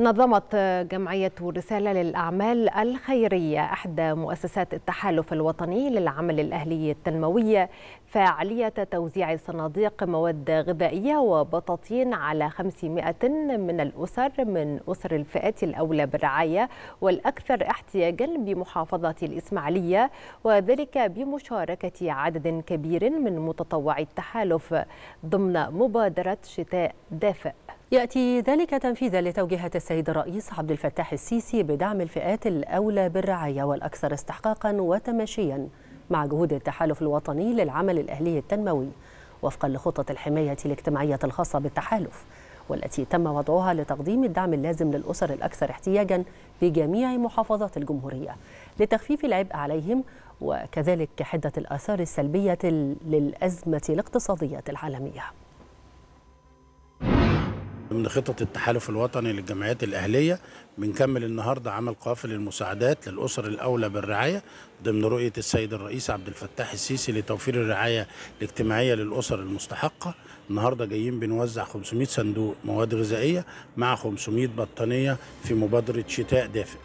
نظمت جمعية رسالة للأعمال الخيرية إحدى مؤسسات التحالف الوطني للعمل الأهلي التنموي فعالية توزيع صناديق مواد غذائية وبطاطين على 500 من الأسر من أسر الفئات الأولى بالرعاية والأكثر احتياجا بمحافظة الإسماعيلية وذلك بمشاركة عدد كبير من متطوعي التحالف ضمن مبادرة شتاء دافئ يأتي ذلك تنفيذا لتوجيهات السيد الرئيس عبد الفتاح السيسي بدعم الفئات الأولى بالرعاية والأكثر استحقاقا وتماشيا مع جهود التحالف الوطني للعمل الأهلي التنموي وفقا لخطة الحماية الاجتماعية الخاصة بالتحالف والتي تم وضعها لتقديم الدعم اللازم للأسر الأكثر احتياجا بجميع محافظات الجمهورية لتخفيف العبء عليهم وكذلك حدة الآثار السلبية للأزمة الاقتصادية العالمية ضمن خطط التحالف الوطني للجمعيات الأهلية بنكمل النهاردة عمل قافل المساعدات للأسر الأولى بالرعاية ضمن رؤية السيد الرئيس عبد الفتاح السيسي لتوفير الرعاية الاجتماعية للأسر المستحقة النهاردة جايين بنوزع 500 صندوق مواد غذائية مع 500 بطانية في مبادرة شتاء دافئ